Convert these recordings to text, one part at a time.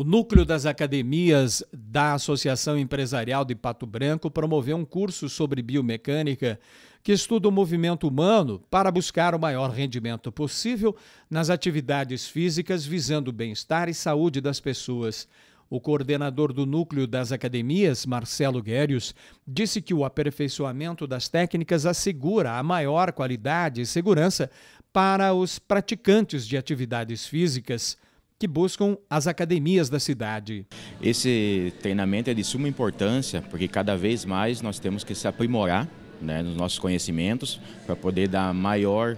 O núcleo das academias da Associação Empresarial de Pato Branco promoveu um curso sobre biomecânica que estuda o movimento humano para buscar o maior rendimento possível nas atividades físicas visando o bem-estar e saúde das pessoas. O coordenador do núcleo das academias, Marcelo Guérios, disse que o aperfeiçoamento das técnicas assegura a maior qualidade e segurança para os praticantes de atividades físicas que buscam as academias da cidade. Esse treinamento é de suma importância, porque cada vez mais nós temos que se aprimorar né, nos nossos conhecimentos para poder dar maior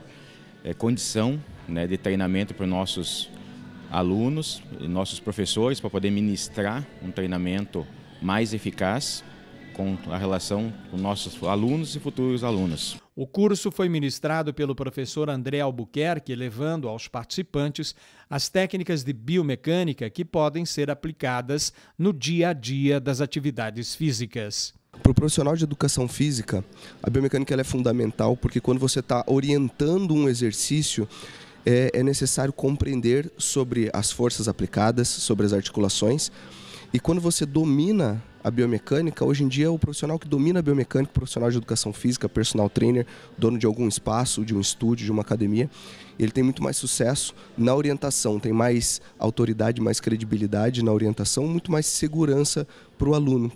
é, condição né, de treinamento para os nossos alunos e nossos professores, para poder ministrar um treinamento mais eficaz com a relação com nossos alunos e futuros alunos. O curso foi ministrado pelo professor André Albuquerque, levando aos participantes as técnicas de biomecânica que podem ser aplicadas no dia a dia das atividades físicas. Para o profissional de educação física, a biomecânica é fundamental porque quando você está orientando um exercício, é, é, necessário compreender sobre as forças aplicadas, sobre as articulações e quando você domina a biomecânica, hoje em dia o profissional que domina a biomecânica, profissional de educação física, personal trainer, dono de algum espaço, de um estúdio, de uma academia, ele tem muito mais sucesso na orientação, tem mais autoridade, mais credibilidade na orientação, muito mais segurança para o aluno,